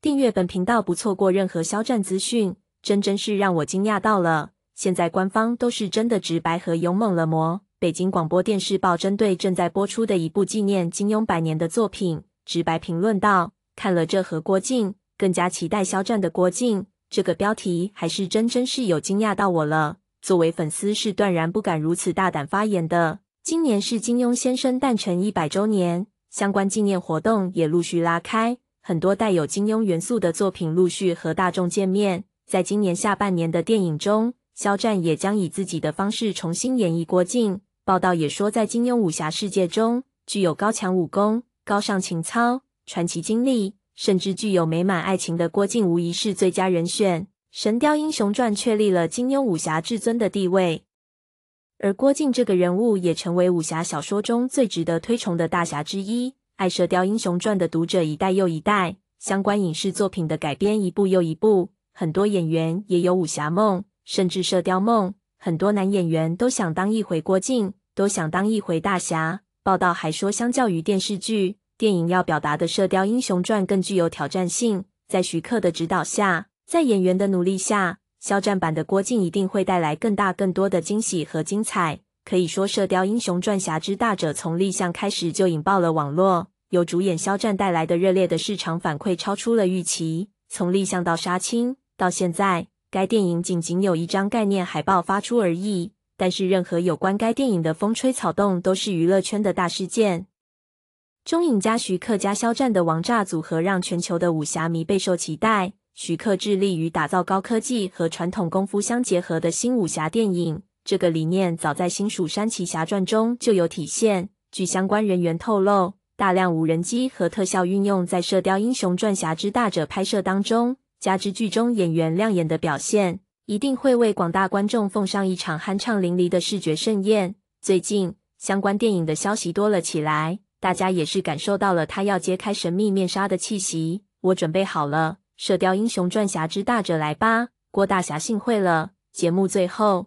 订阅本频道，不错过任何肖战资讯。真真是让我惊讶到了！现在官方都是真的直白和勇猛了么？北京广播电视报针对正在播出的一部纪念金庸百年的作品，直白评论道：“看了这和郭靖，更加期待肖战的郭靖。”这个标题还是真真是有惊讶到我了。作为粉丝，是断然不敢如此大胆发言的。今年是金庸先生诞辰一百周年，相关纪念活动也陆续拉开。很多带有金庸元素的作品陆续和大众见面。在今年下半年的电影中，肖战也将以自己的方式重新演绎郭靖。报道也说，在金庸武侠世界中，具有高强武功、高尚情操、传奇经历，甚至具有美满爱情的郭靖，无疑是最佳人选。《神雕英雄传》确立了金庸武侠至尊的地位，而郭靖这个人物也成为武侠小说中最值得推崇的大侠之一。爱《射雕英雄传》的读者一代又一代，相关影视作品的改编一部又一部，很多演员也有武侠梦，甚至射雕梦。很多男演员都想当一回郭靖，都想当一回大侠。报道还说，相较于电视剧，电影要表达的《射雕英雄传》更具有挑战性。在徐克的指导下，在演员的努力下，肖战版的郭靖一定会带来更大、更多的惊喜和精彩。可以说，《射雕英雄传：侠之大者》从立项开始就引爆了网络，由主演肖战带来的热烈的市场反馈超出了预期。从立项到杀青到现在，该电影仅仅有一张概念海报发出而已，但是任何有关该电影的风吹草动都是娱乐圈的大事件。中影加徐克加肖战的王炸组合让全球的武侠迷备受期待。徐克致力于打造高科技和传统功夫相结合的新武侠电影。这个理念早在《新蜀山奇侠传》中就有体现。据相关人员透露，大量无人机和特效运用在《射雕英雄传侠之大者》拍摄当中，加之剧中演员亮眼的表现，一定会为广大观众奉上一场酣畅淋漓的视觉盛宴。最近，相关电影的消息多了起来，大家也是感受到了他要揭开神秘面纱的气息。我准备好了，《射雕英雄传侠之大者》，来吧，郭大侠，幸会了。节目最后。